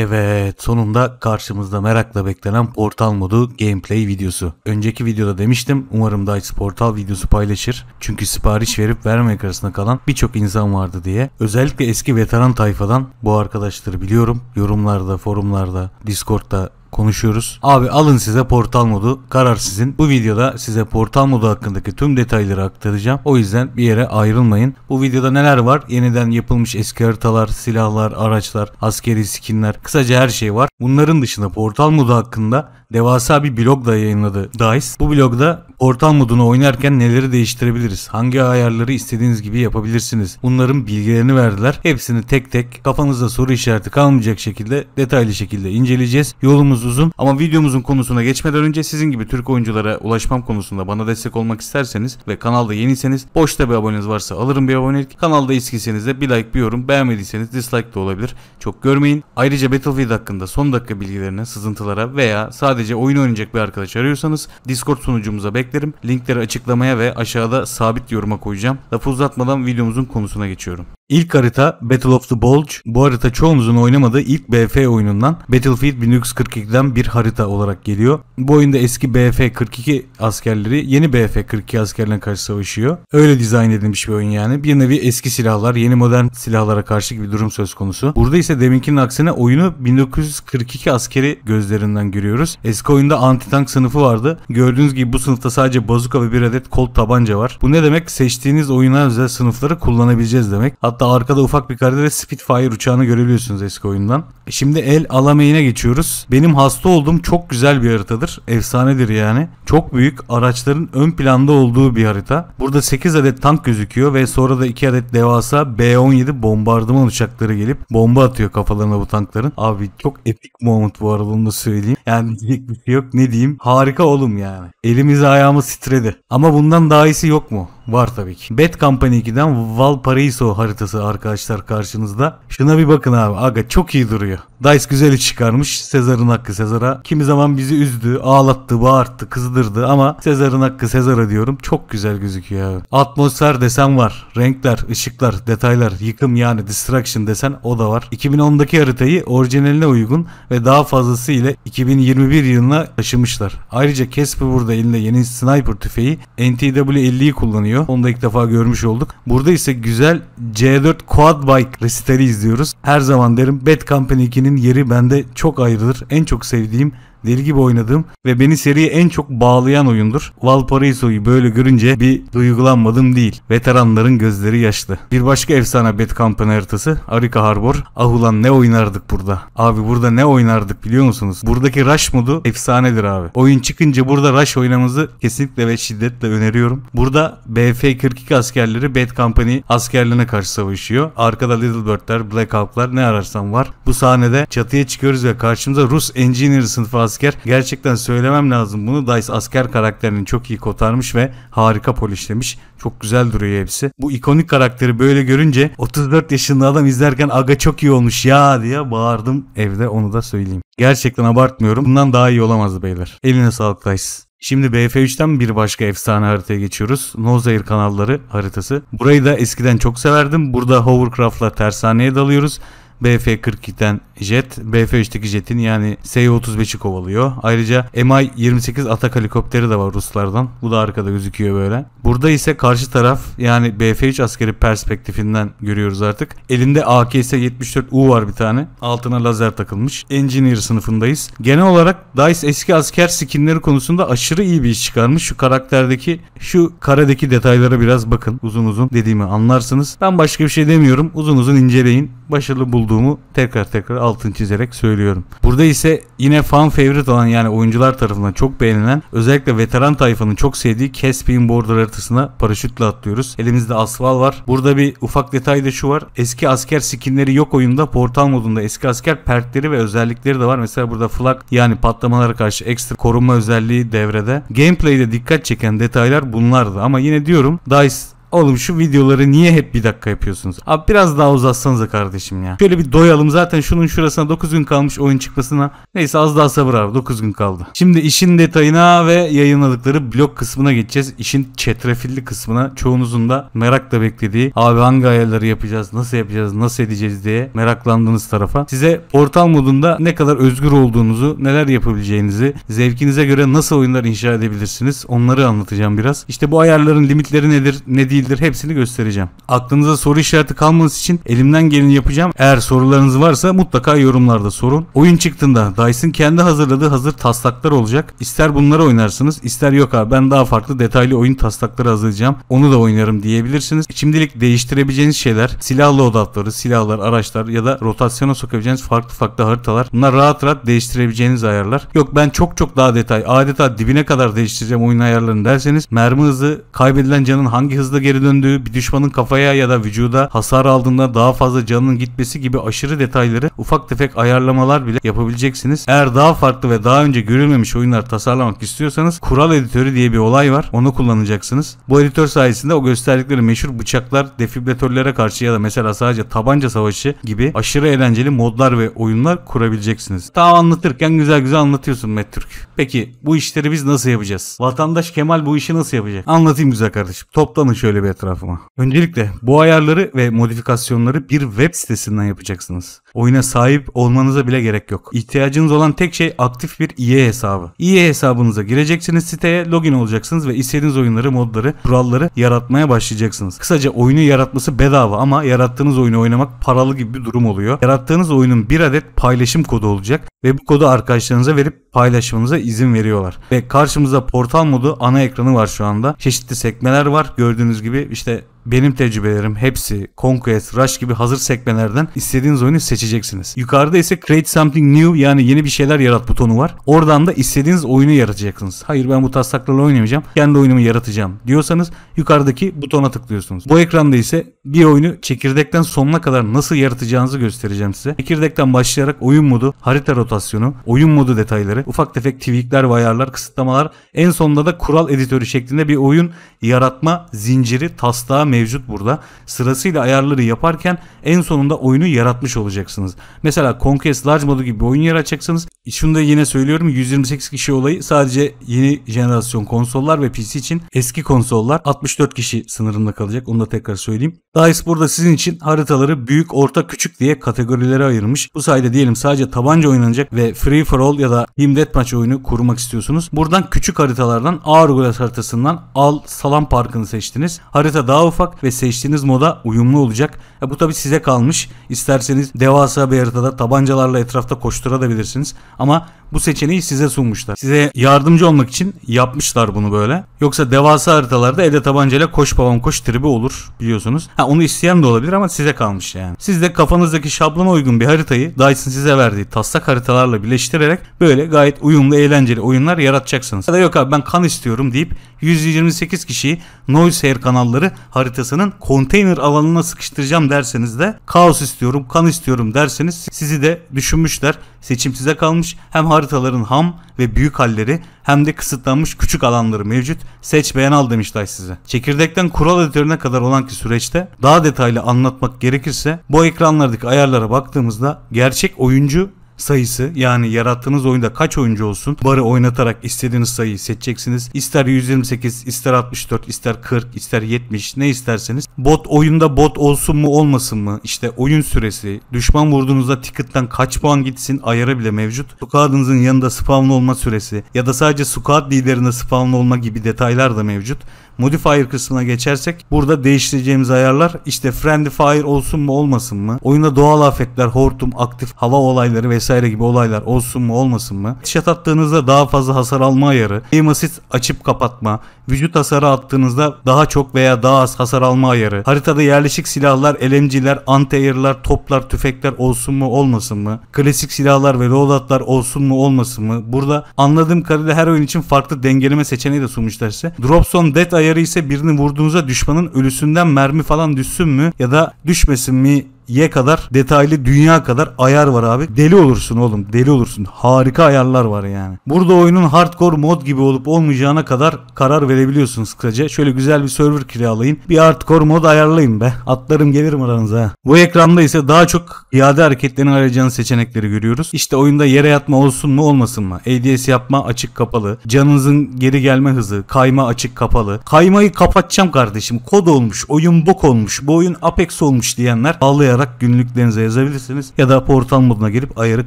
Evet sonunda karşımızda merakla beklenen Portal modu gameplay videosu. Önceki videoda demiştim umarım DICE Portal videosu paylaşır. Çünkü sipariş verip vermemek arasında kalan birçok insan vardı diye. Özellikle eski veteran tayfadan bu arkadaşları biliyorum. Yorumlarda, forumlarda, Discord'da konuşuyoruz. Abi alın size portal modu. Karar sizin. Bu videoda size portal modu hakkındaki tüm detayları aktaracağım. O yüzden bir yere ayrılmayın. Bu videoda neler var? Yeniden yapılmış eski haritalar, silahlar, araçlar, askeri skinler. Kısaca her şey var. Bunların dışında portal modu hakkında devasa bir blog da yayınladı DICE. Bu blogda portal modunu oynarken neleri değiştirebiliriz? Hangi ayarları istediğiniz gibi yapabilirsiniz? Bunların bilgilerini verdiler. Hepsini tek tek kafanızda soru işareti kalmayacak şekilde detaylı şekilde inceleyeceğiz. Yolumuz uzun ama videomuzun konusuna geçmeden önce sizin gibi Türk oyunculara ulaşmam konusunda bana destek olmak isterseniz ve kanalda yeniyseniz boşta bir aboneniz varsa alırım bir abonelik. Kanalda eskiseniz de bir like bir yorum beğenmediyseniz dislike de olabilir. Çok görmeyin. Ayrıca Battlefield hakkında son dakika bilgilerine, sızıntılara veya sadece sadece oyun oynayacak bir arkadaş arıyorsanız Discord sunucumuza beklerim. Linkleri açıklamaya ve aşağıda sabit yoruma koyacağım. Lafı uzatmadan videomuzun konusuna geçiyorum. İlk harita Battle of the Bulge. Bu harita çoğumuzun oynamadığı ilk BF oyunundan Battlefield 1942'den bir harita olarak geliyor. Bu oyunda eski BF-42 askerleri yeni BF-42 askerlerine karşı savaşıyor. Öyle dizayn edilmiş bir oyun yani. Bir nevi eski silahlar yeni modern silahlara karşı gibi durum söz konusu. Burada ise deminkinin aksine oyunu 1942 askeri gözlerinden görüyoruz. Eski oyunda anti-tank sınıfı vardı. Gördüğünüz gibi bu sınıfta sadece bazuka ve bir adet kol tabanca var. Bu ne demek? Seçtiğiniz oyuna özel sınıfları kullanabileceğiz demek. Hatta Hatta arkada ufak bir karede Spitfire uçağını görebiliyorsunuz eski oyundan. Şimdi El Alameyn'e geçiyoruz. Benim hasta olduğum çok güzel bir haritadır. Efsanedir yani. Çok büyük araçların ön planda olduğu bir harita. Burada 8 adet tank gözüküyor ve sonra da 2 adet devasa B-17 bombardıman uçakları gelip bomba atıyor kafalarına bu tankların. Abi çok epik moment bu arada onu da söyleyeyim. Yani diyecek bir şey yok ne diyeyim. Harika oğlum yani. Elimiz ayağımız titredi. Ama bundan daha iyisi yok mu? Var tabii ki. Bad Company 2'den Valparaiso haritası arkadaşlar karşınızda. Şuna bir bakın abi. Aga çok iyi duruyor. Dice güzel çıkarmış. Sezar'ın hakkı Sezar'a. Kimi zaman bizi üzdü, ağlattı, bağırttı, kızdırdı ama Sezar'ın hakkı Sezar'a diyorum. Çok güzel gözüküyor abi. Atmosfer desen var. Renkler, ışıklar, detaylar, yıkım yani distraction desen o da var. 2010'daki haritayı orijinaline uygun ve daha fazlası ile 2021 yılına taşımışlar. Ayrıca Casper burada elinde yeni sniper tüfeği NTW50'yi kullanıyor. Onu da ilk defa görmüş olduk. Burada ise güzel C4 Quad Bike resitali izliyoruz. Her zaman derim Bad Company 2'nin Türkiye'nin yeri bende çok ayrıdır. En çok sevdiğim deli gibi oynadığım ve beni seriye en çok bağlayan oyundur. Valparaiso'yu böyle görünce bir duygulanmadım değil. Veteranların gözleri yaşlı. Bir başka efsane Bad Company haritası Arika Harbor. Ah ulan ne oynardık burada. Abi burada ne oynardık biliyor musunuz? Buradaki Rush modu efsanedir abi. Oyun çıkınca burada Rush oynamanızı kesinlikle ve şiddetle öneriyorum. Burada BF-42 askerleri Bad Company askerlerine karşı savaşıyor. Arkada Little Bird'ler, Black Hawk'lar ne ararsan var. Bu sahnede çatıya çıkıyoruz ve karşımıza Rus Engineer sınıfı asker. Gerçekten söylemem lazım bunu. Dice asker karakterini çok iyi kotarmış ve harika polislemiş. Çok güzel duruyor hepsi. Bu ikonik karakteri böyle görünce 34 yaşında adam izlerken aga çok iyi olmuş ya diye bağırdım evde onu da söyleyeyim. Gerçekten abartmıyorum. Bundan daha iyi olamazdı beyler. Eline sağlık Dice. Şimdi BF3'ten bir başka efsane haritaya geçiyoruz. Nozair kanalları haritası. Burayı da eskiden çok severdim. Burada hovercraft'la tersaneye dalıyoruz. BF-42'den jet, BF-3'teki jetin yani SU-35'i kovalıyor. Ayrıca MI-28 atak helikopteri de var Ruslardan. Bu da arkada gözüküyor böyle. Burada ise karşı taraf yani BF-3 askeri perspektifinden görüyoruz artık. Elinde AKS-74U var bir tane. Altına lazer takılmış. Engineer sınıfındayız. Genel olarak DICE eski asker skinleri konusunda aşırı iyi bir iş çıkarmış. Şu karakterdeki, şu karedeki detaylara biraz bakın. Uzun uzun dediğimi anlarsınız. Ben başka bir şey demiyorum. Uzun uzun inceleyin. Başarılı buldum olduğumu tekrar tekrar altın çizerek söylüyorum. Burada ise yine fan favorite olan yani oyuncular tarafından çok beğenilen özellikle veteran tayfanın çok sevdiği Caspian Border haritasına paraşütle atlıyoruz. Elimizde asfal var. Burada bir ufak detay da şu var. Eski asker skinleri yok oyunda. Portal modunda eski asker perkleri ve özellikleri de var. Mesela burada flak yani patlamalara karşı ekstra korunma özelliği devrede. Gameplay'de dikkat çeken detaylar bunlardı. Ama yine diyorum DICE Oğlum şu videoları niye hep bir dakika yapıyorsunuz? Abi biraz daha uzatsanıza kardeşim ya. Şöyle bir doyalım zaten şunun şurasına 9 gün kalmış oyun çıkmasına. Neyse az daha sabır abi 9 gün kaldı. Şimdi işin detayına ve yayınladıkları blog kısmına geçeceğiz. İşin çetrefilli kısmına çoğunuzun da merakla beklediği abi hangi ayarları yapacağız, nasıl yapacağız, nasıl edeceğiz diye meraklandığınız tarafa. Size portal modunda ne kadar özgür olduğunuzu, neler yapabileceğinizi, zevkinize göre nasıl oyunlar inşa edebilirsiniz onları anlatacağım biraz. İşte bu ayarların limitleri nedir, ne değil değildir hepsini göstereceğim. Aklınıza soru işareti kalmaması için elimden geleni yapacağım. Eğer sorularınız varsa mutlaka yorumlarda sorun. Oyun çıktığında Dice'ın kendi hazırladığı hazır taslaklar olacak. İster bunları oynarsınız ister yok abi ben daha farklı detaylı oyun taslakları hazırlayacağım. Onu da oynarım diyebilirsiniz. Şimdilik değiştirebileceğiniz şeyler silahlı odatları, silahlar, araçlar ya da rotasyona sokabileceğiniz farklı farklı haritalar. Bunlar rahat rahat değiştirebileceğiniz ayarlar. Yok ben çok çok daha detay adeta dibine kadar değiştireceğim oyun ayarlarını derseniz mermi hızı kaybedilen canın hangi hızda hızla geri döndüğü, bir düşmanın kafaya ya da vücuda hasar aldığında daha fazla canının gitmesi gibi aşırı detayları ufak tefek ayarlamalar bile yapabileceksiniz. Eğer daha farklı ve daha önce görülmemiş oyunlar tasarlamak istiyorsanız kural editörü diye bir olay var. Onu kullanacaksınız. Bu editör sayesinde o gösterdikleri meşhur bıçaklar, defibrilatörlere karşı ya da mesela sadece tabanca savaşı gibi aşırı eğlenceli modlar ve oyunlar kurabileceksiniz. Daha anlatırken güzel güzel anlatıyorsun Mettürk. Peki bu işleri biz nasıl yapacağız? Vatandaş Kemal bu işi nasıl yapacak? Anlatayım güzel kardeşim. Toplanın şöyle şöyle etrafıma. Öncelikle bu ayarları ve modifikasyonları bir web sitesinden yapacaksınız. Oyuna sahip olmanıza bile gerek yok. İhtiyacınız olan tek şey aktif bir EA hesabı. EA hesabınıza gireceksiniz siteye, login olacaksınız ve istediğiniz oyunları, modları, kuralları yaratmaya başlayacaksınız. Kısaca oyunu yaratması bedava ama yarattığınız oyunu oynamak paralı gibi bir durum oluyor. Yarattığınız oyunun bir adet paylaşım kodu olacak ve bu kodu arkadaşlarınıza verip paylaşmanıza izin veriyorlar. Ve karşımızda portal modu ana ekranı var şu anda. Çeşitli sekmeler var. Gördüğünüz gibi gibi işte benim tecrübelerim hepsi Conquest, Rush gibi hazır sekmelerden istediğiniz oyunu seçeceksiniz. Yukarıda ise Create Something New yani yeni bir şeyler yarat butonu var. Oradan da istediğiniz oyunu yaratacaksınız. Hayır ben bu taslaklarla oynamayacağım. Kendi oyunumu yaratacağım diyorsanız yukarıdaki butona tıklıyorsunuz. Bu ekranda ise bir oyunu çekirdekten sonuna kadar nasıl yaratacağınızı göstereceğim size. Çekirdekten başlayarak oyun modu, harita rotasyonu, oyun modu detayları, ufak tefek tweakler ve ayarlar, kısıtlamalar, en sonunda da kural editörü şeklinde bir oyun yaratma zinciri taslağı mevcut burada. Sırasıyla ayarları yaparken en sonunda oyunu yaratmış olacaksınız. Mesela Conquest Large modu gibi bir oyun yaratacaksınız. Şunu da yine söylüyorum 128 kişi olayı sadece yeni jenerasyon konsollar ve PC için eski konsollar 64 kişi sınırında kalacak. Onu da tekrar söyleyeyim. DICE burada sizin için haritaları büyük, orta, küçük diye kategorilere ayırmış. Bu sayede diyelim sadece tabanca oynanacak ve Free For All ya da Team Deathmatch oyunu kurmak istiyorsunuz. Buradan küçük haritalardan Hourglass haritasından Al Salam Parkı'nı seçtiniz. Harita daha ufak şeffaf ve seçtiğiniz moda uyumlu olacak. Ya e, bu tabi size kalmış. İsterseniz devasa bir haritada tabancalarla etrafta koşturabilirsiniz. Ama bu seçeneği size sunmuşlar. Size yardımcı olmak için yapmışlar bunu böyle. Yoksa devasa haritalarda elde tabancayla koş babam koş tribi olur biliyorsunuz. Ha onu isteyen de olabilir ama size kalmış yani. Siz de kafanızdaki şablona uygun bir haritayı Dyson size verdiği taslak haritalarla birleştirerek böyle gayet uyumlu eğlenceli oyunlar yaratacaksınız. Ya da yok abi ben kan istiyorum deyip 128 kişiyi Noise Air kanalları harita haritasının konteyner alanına sıkıştıracağım derseniz de kaos istiyorum, kan istiyorum derseniz sizi de düşünmüşler. Seçim size kalmış. Hem haritaların ham ve büyük halleri hem de kısıtlanmış küçük alanları mevcut. Seç beğen al demişler size. Çekirdekten kural editörüne kadar olan ki süreçte daha detaylı anlatmak gerekirse bu ekranlardaki ayarlara baktığımızda gerçek oyuncu sayısı yani yarattığınız oyunda kaç oyuncu olsun barı oynatarak istediğiniz sayıyı seçeceksiniz. İster 128, ister 64, ister 40, ister 70 ne isterseniz. Bot oyunda bot olsun mu olmasın mı? İşte oyun süresi, düşman vurduğunuzda ticketten kaç puan gitsin ayarı bile mevcut. Squad'ınızın yanında spawn olma süresi ya da sadece squad liderinde spawn olma gibi detaylar da mevcut modifier kısmına geçersek burada değiştireceğimiz ayarlar işte friendly fire olsun mu olmasın mı? Oyunda doğal afetler, hortum, aktif hava olayları vesaire gibi olaylar olsun mu olmasın mı? Şat attığınızda daha fazla hasar alma ayarı, aim assist açıp kapatma, vücut hasarı attığınızda daha çok veya daha az hasar alma ayarı, haritada yerleşik silahlar, elemciler, anti-air'lar, toplar, tüfekler olsun mu olmasın mı? Klasik silahlar ve reloadatlar olsun mu olmasın mı? Burada anladığım kadarıyla her oyun için farklı dengeleme seçeneği de sunmuşlar size. Drops on Dead ayarı ayarı ise birini vurduğunuzda düşmanın ölüsünden mermi falan düşsün mü ya da düşmesin mi Y kadar detaylı dünya kadar ayar var abi. Deli olursun oğlum deli olursun. Harika ayarlar var yani. Burada oyunun hardcore mod gibi olup olmayacağına kadar karar verebiliyorsunuz kısaca. Şöyle güzel bir server kiralayayım, Bir hardcore mod ayarlayayım be. Atlarım gelirim aranıza. Bu ekranda ise daha çok iade hareketlerini arayacağınız seçenekleri görüyoruz. İşte oyunda yere yatma olsun mu olmasın mı? ADS yapma açık kapalı. Canınızın geri gelme hızı. Kayma açık kapalı. Kaymayı kapatacağım kardeşim. Kod olmuş. Oyun bok olmuş. Bu oyun Apex olmuş diyenler ağlayarak kullanarak günlüklerinize yazabilirsiniz ya da portal moduna girip ayarı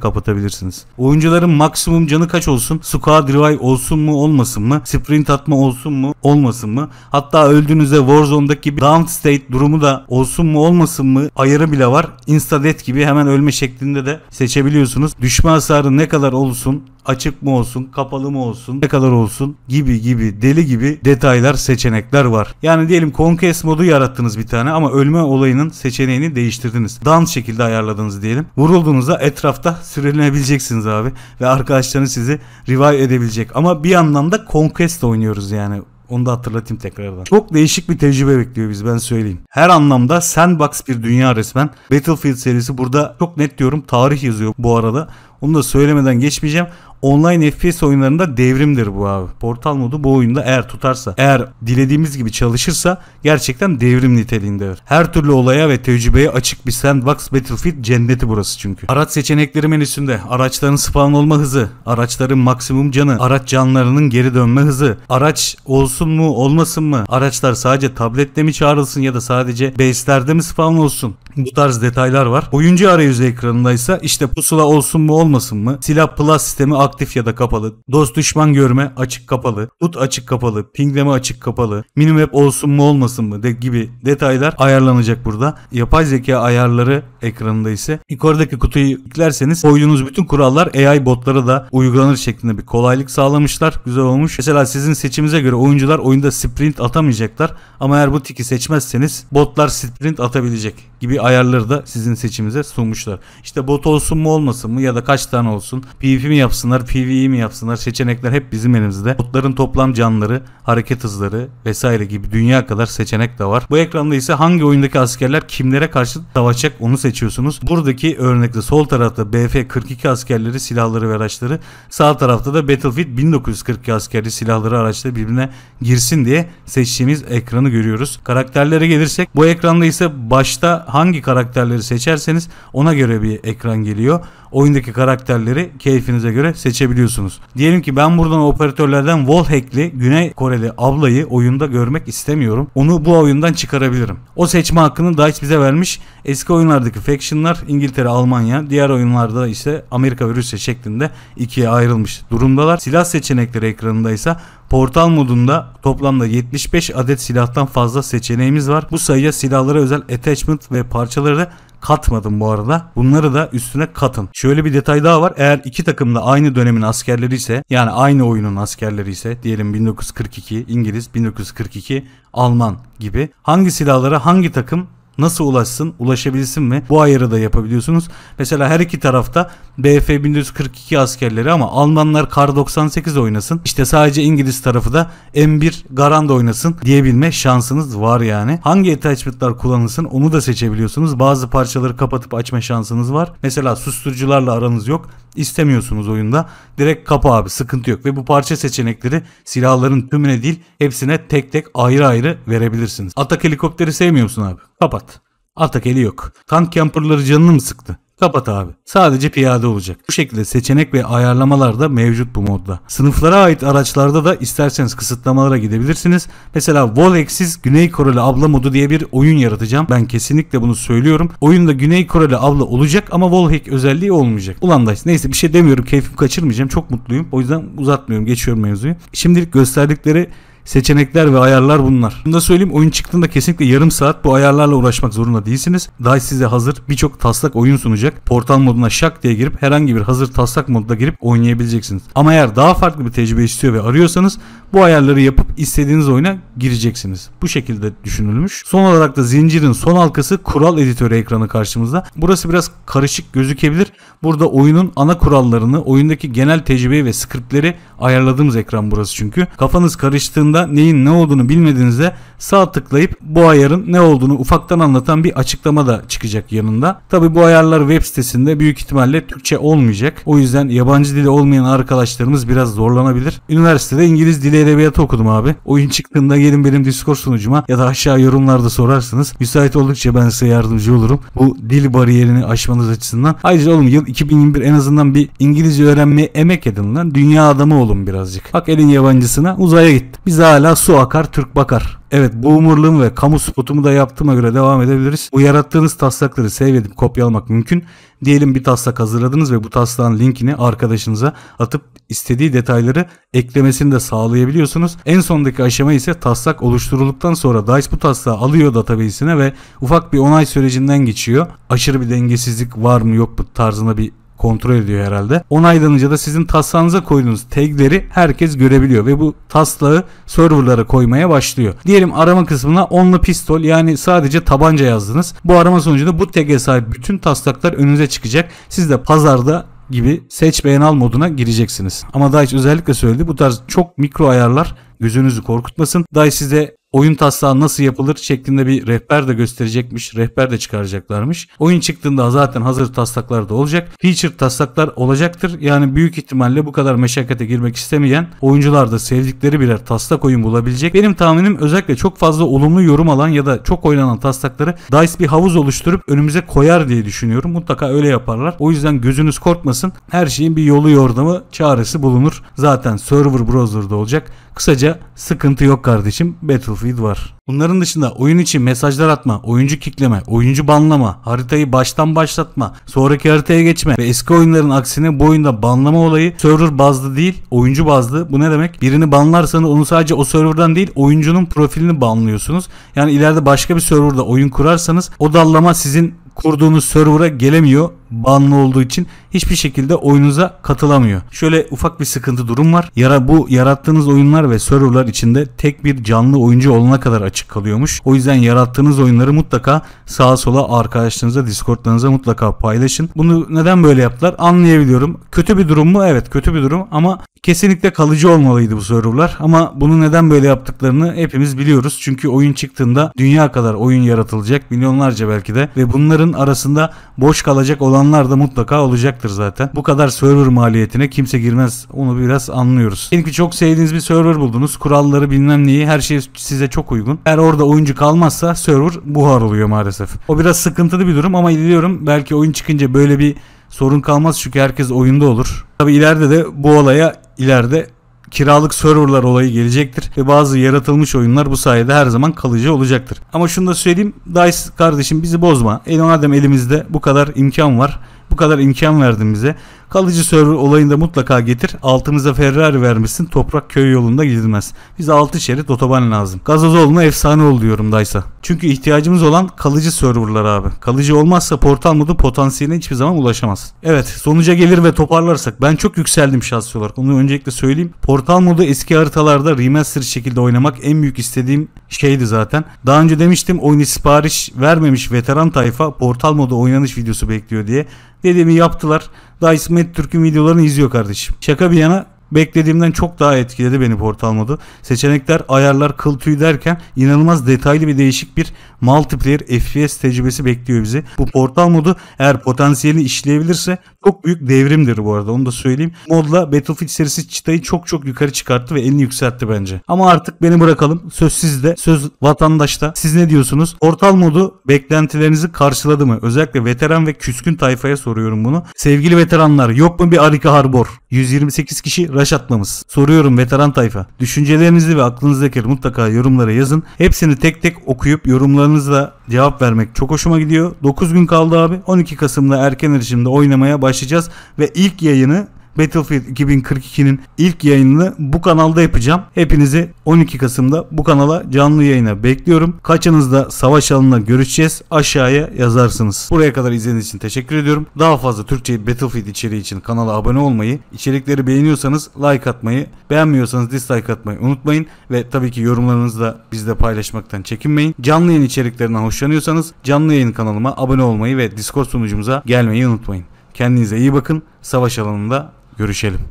kapatabilirsiniz. Oyuncuların maksimum canı kaç olsun? Squad revive olsun mu olmasın mı? Sprint atma olsun mu olmasın mı? Hatta öldüğünüzde Warzone'daki gibi down state durumu da olsun mu olmasın mı ayarı bile var. Insta death gibi hemen ölme şeklinde de seçebiliyorsunuz. Düşme hasarı ne kadar olsun açık mı olsun, kapalı mı olsun, ne kadar olsun gibi gibi deli gibi detaylar, seçenekler var. Yani diyelim Conquest modu yarattınız bir tane ama ölme olayının seçeneğini değiştirdiniz. Dans şekilde ayarladınız diyelim. Vurulduğunuzda etrafta sürülebileceksiniz abi ve arkadaşlarınız sizi revive edebilecek. Ama bir yandan da Conquest oynuyoruz yani. Onu da hatırlatayım tekrardan. Çok değişik bir tecrübe bekliyor biz ben söyleyeyim. Her anlamda sandbox bir dünya resmen. Battlefield serisi burada çok net diyorum tarih yazıyor bu arada. Onu da söylemeden geçmeyeceğim. Online FPS oyunlarında devrimdir bu abi. Portal modu bu oyunda eğer tutarsa, eğer dilediğimiz gibi çalışırsa gerçekten devrim niteliğindedir. Her türlü olaya ve tecrübeye açık bir sandbox Battlefield cenneti burası çünkü. Araç seçenekleri menüsünde araçların spawn olma hızı, araçların maksimum canı, araç canlarının geri dönme hızı, araç olsun mu olmasın mı, araçlar sadece tabletle mi çağrılsın ya da sadece base'lerde mi spawn olsun, bu tarz detaylar var. Oyuncu arayüzü ekranında ise işte pusula olsun mu olmasın mı, silah plus sistemi aktif ya da kapalı, dost düşman görme açık kapalı, tut açık kapalı, pingleme açık kapalı, minimap olsun mu olmasın mı de gibi detaylar ayarlanacak burada. Yapay zeka ayarları ekranında ise yukarıdaki kutuyu yüklerseniz oyununuz bütün kurallar AI botlara da uygulanır şeklinde bir kolaylık sağlamışlar. Güzel olmuş. Mesela sizin seçimize göre oyuncular oyunda sprint atamayacaklar ama eğer bu tiki seçmezseniz botlar sprint atabilecek gibi ayarları da sizin seçimize sunmuşlar. İşte bot olsun mu olmasın mı ya da kaç tane olsun PvP mi yapsınlar PvE mi yapsınlar seçenekler hep bizim elimizde. Botların toplam canları, hareket hızları vesaire gibi dünya kadar seçenek de var. Bu ekranda ise hangi oyundaki askerler kimlere karşı savaşacak onu seçiyorsunuz. Buradaki örnekte sol tarafta BF-42 askerleri silahları ve araçları sağ tarafta da Battlefield 1942 askerli silahları araçları birbirine girsin diye seçtiğimiz ekranı görüyoruz. Karakterlere gelirsek bu ekranda ise başta hangi karakterleri seçerseniz ona göre bir ekran geliyor. Oyundaki karakterleri keyfinize göre seçebiliyorsunuz. Diyelim ki ben buradan operatörlerden wallhack'li Güney Koreli ablayı oyunda görmek istemiyorum. Onu bu oyundan çıkarabilirim. O seçme hakkını DICE bize vermiş. Eski oyunlardaki factionlar İngiltere, Almanya, diğer oyunlarda ise Amerika ve Rusya şeklinde ikiye ayrılmış durumdalar. Silah seçenekleri ekranında ise Portal modunda toplamda 75 adet silahtan fazla seçeneğimiz var. Bu sayıya silahlara özel attachment ve parçaları da katmadım bu arada. Bunları da üstüne katın. Şöyle bir detay daha var. Eğer iki takım da aynı dönemin askerleri ise yani aynı oyunun askerleri ise diyelim 1942 İngiliz 1942 Alman gibi hangi silahlara hangi takım nasıl ulaşsın, ulaşabilirsin mi? Bu ayarı da yapabiliyorsunuz. Mesela her iki tarafta BF 1442 askerleri ama Almanlar Kar 98 oynasın. İşte sadece İngiliz tarafı da M1 Garand oynasın diyebilme şansınız var yani. Hangi attachment'lar kullanılsın onu da seçebiliyorsunuz. Bazı parçaları kapatıp açma şansınız var. Mesela susturucularla aranız yok istemiyorsunuz oyunda. Direkt kapa abi sıkıntı yok ve bu parça seçenekleri silahların tümüne değil hepsine tek tek ayrı ayrı verebilirsiniz. Atak helikopteri sevmiyor musun abi? Kapat. Atak heli yok. Tank camperları canını mı sıktı? Kapat abi. Sadece piyade olacak. Bu şekilde seçenek ve ayarlamalar da mevcut bu modda. Sınıflara ait araçlarda da isterseniz kısıtlamalara gidebilirsiniz. Mesela Volex'siz Güney Koreli abla modu diye bir oyun yaratacağım. Ben kesinlikle bunu söylüyorum. Oyunda Güney Koreli abla olacak ama Volhack özelliği olmayacak. Ulan da neyse bir şey demiyorum. Keyfimi kaçırmayacağım. Çok mutluyum. O yüzden uzatmıyorum. Geçiyorum mevzuyu. Şimdilik gösterdikleri Seçenekler ve ayarlar bunlar. Bunu da söyleyeyim oyun çıktığında kesinlikle yarım saat bu ayarlarla uğraşmak zorunda değilsiniz. DICE size hazır birçok taslak oyun sunacak. Portal moduna şak diye girip herhangi bir hazır taslak modda girip oynayabileceksiniz. Ama eğer daha farklı bir tecrübe istiyor ve arıyorsanız bu ayarları yapıp istediğiniz oyuna gireceksiniz. Bu şekilde düşünülmüş. Son olarak da zincirin son halkası kural editörü ekranı karşımızda. Burası biraz karışık gözükebilir. Burada oyunun ana kurallarını, oyundaki genel tecrübeyi ve skriptleri ayarladığımız ekran burası çünkü. Kafanız karıştığında kısmında neyin ne olduğunu bilmediğinizde sağ tıklayıp bu ayarın ne olduğunu ufaktan anlatan bir açıklama da çıkacak yanında. Tabi bu ayarlar web sitesinde büyük ihtimalle Türkçe olmayacak. O yüzden yabancı dili olmayan arkadaşlarımız biraz zorlanabilir. Üniversitede İngiliz dili edebiyatı okudum abi. Oyun çıktığında gelin benim Discord sunucuma ya da aşağı yorumlarda sorarsınız. Müsait oldukça ben size yardımcı olurum. Bu dil bariyerini aşmanız açısından. Ayrıca oğlum yıl 2021 en azından bir İngilizce öğrenmeye emek edin lan. Dünya adamı olun birazcık. Bak elin yabancısına uzaya git. Biz Denizde hala su akar, Türk bakar. Evet bu umurluğum ve kamu spotumu da yaptığıma göre devam edebiliriz. Bu yarattığınız taslakları save edip kopyalamak mümkün. Diyelim bir taslak hazırladınız ve bu taslağın linkini arkadaşınıza atıp istediği detayları eklemesini de sağlayabiliyorsunuz. En sondaki aşama ise taslak oluşturulduktan sonra DICE bu taslağı alıyor database'ine ve ufak bir onay sürecinden geçiyor. Aşırı bir dengesizlik var mı yok mu tarzında bir kontrol ediyor herhalde. Onaylanınca da sizin taslağınıza koyduğunuz tagleri herkes görebiliyor ve bu taslağı serverlara koymaya başlıyor. Diyelim arama kısmına onlu pistol yani sadece tabanca yazdınız. Bu arama sonucunda bu tag'e sahip bütün taslaklar önünüze çıkacak. Siz de pazarda gibi seç beğen al moduna gireceksiniz. Ama daha hiç özellikle söyledi bu tarz çok mikro ayarlar Gözünüzü korkutmasın. Dahi size oyun taslağı nasıl yapılır şeklinde bir rehber de gösterecekmiş. Rehber de çıkaracaklarmış. Oyun çıktığında zaten hazır taslaklar da olacak. Feature taslaklar olacaktır. Yani büyük ihtimalle bu kadar meşakkate girmek istemeyen oyuncular da sevdikleri birer taslak oyun bulabilecek. Benim tahminim özellikle çok fazla olumlu yorum alan ya da çok oynanan taslakları DICE bir havuz oluşturup önümüze koyar diye düşünüyorum. Mutlaka öyle yaparlar. O yüzden gözünüz korkmasın. Her şeyin bir yolu yordamı çaresi bulunur. Zaten server browser'da olacak. Kısaca Kısaca sıkıntı yok kardeşim Battlefield var. Bunların dışında oyun için mesajlar atma, oyuncu kikleme, oyuncu banlama, haritayı baştan başlatma, sonraki haritaya geçme ve eski oyunların aksine bu oyunda banlama olayı server bazlı değil oyuncu bazlı. Bu ne demek? Birini banlarsanız onu sadece o serverdan değil oyuncunun profilini banlıyorsunuz. Yani ileride başka bir serverda oyun kurarsanız o dallama sizin kurduğunuz server'a gelemiyor banlı olduğu için hiçbir şekilde oyununuza katılamıyor. Şöyle ufak bir sıkıntı durum var. Yara bu yarattığınız oyunlar ve serverlar içinde tek bir canlı oyuncu olana kadar açık kalıyormuş. O yüzden yarattığınız oyunları mutlaka sağa sola arkadaşlarınıza, Discord'larınıza mutlaka paylaşın. Bunu neden böyle yaptılar anlayabiliyorum. Kötü bir durum mu? Evet kötü bir durum ama kesinlikle kalıcı olmalıydı bu serverlar. Ama bunu neden böyle yaptıklarını hepimiz biliyoruz. Çünkü oyun çıktığında dünya kadar oyun yaratılacak. Milyonlarca belki de ve bunların arasında boş kalacak olan alanlar da mutlaka olacaktır zaten. Bu kadar server maliyetine kimse girmez. Onu biraz anlıyoruz. Diyelim çok sevdiğiniz bir server buldunuz. Kuralları bilmem neyi her şey size çok uygun. Eğer orada oyuncu kalmazsa server buhar oluyor maalesef. O biraz sıkıntılı bir durum ama diliyorum belki oyun çıkınca böyle bir sorun kalmaz çünkü herkes oyunda olur. Tabi ileride de bu olaya ileride kiralık serverlar olayı gelecektir ve bazı yaratılmış oyunlar bu sayede her zaman kalıcı olacaktır. Ama şunu da söyleyeyim DICE kardeşim bizi bozma. E madem elimizde bu kadar imkan var bu kadar imkan verdin bize. Kalıcı server olayında mutlaka getir. Altımıza Ferrari vermişsin. Toprak köy yolunda gidilmez. Bize 6 şerit otoban lazım. Gazozoğlu'na efsane ol diyorum Daysa. Çünkü ihtiyacımız olan kalıcı serverlar abi. Kalıcı olmazsa portal modu potansiyeline hiçbir zaman ulaşamaz. Evet sonuca gelir ve toparlarsak ben çok yükseldim şahsi olarak. Onu öncelikle söyleyeyim. Portal modu eski haritalarda remaster şekilde oynamak en büyük istediğim şeydi zaten. Daha önce demiştim oyunu sipariş vermemiş veteran tayfa portal modu oynanış videosu bekliyor diye. Dediğimi yaptılar. Daha İsmet Türk'ün videolarını izliyor kardeşim. Şaka bir yana beklediğimden çok daha etkiledi beni portal modu. Seçenekler, ayarlar, kıl tüy derken inanılmaz detaylı bir değişik bir multiplayer FPS tecrübesi bekliyor bizi. Bu portal modu eğer potansiyelini işleyebilirse çok büyük devrimdir bu arada onu da söyleyeyim. Modla Battlefield serisi çıtayı çok çok yukarı çıkarttı ve elini yükseltti bence. Ama artık beni bırakalım. Söz sizde, söz vatandaşta. Siz ne diyorsunuz? Portal modu beklentilerinizi karşıladı mı? Özellikle veteran ve küskün tayfaya soruyorum bunu. Sevgili veteranlar yok mu bir Arika Harbor? 128 kişi baraj atmamız. Soruyorum veteran tayfa. Düşüncelerinizi ve aklınızdakileri mutlaka yorumlara yazın. Hepsini tek tek okuyup yorumlarınızla cevap vermek çok hoşuma gidiyor. 9 gün kaldı abi. 12 Kasım'da erken erişimde oynamaya başlayacağız ve ilk yayını Battlefield 2042'nin ilk yayınını bu kanalda yapacağım. Hepinizi 12 Kasım'da bu kanala canlı yayına bekliyorum. Kaçınızda savaş alanına görüşeceğiz. Aşağıya yazarsınız. Buraya kadar izlediğiniz için teşekkür ediyorum. Daha fazla Türkçe Battlefield içeriği için kanala abone olmayı, içerikleri beğeniyorsanız like atmayı, beğenmiyorsanız dislike atmayı unutmayın ve tabii ki yorumlarınızı da bizle paylaşmaktan çekinmeyin. Canlı yayın içeriklerinden hoşlanıyorsanız canlı yayın kanalıma abone olmayı ve Discord sunucumuza gelmeyi unutmayın. Kendinize iyi bakın. Savaş alanında Görüşelim.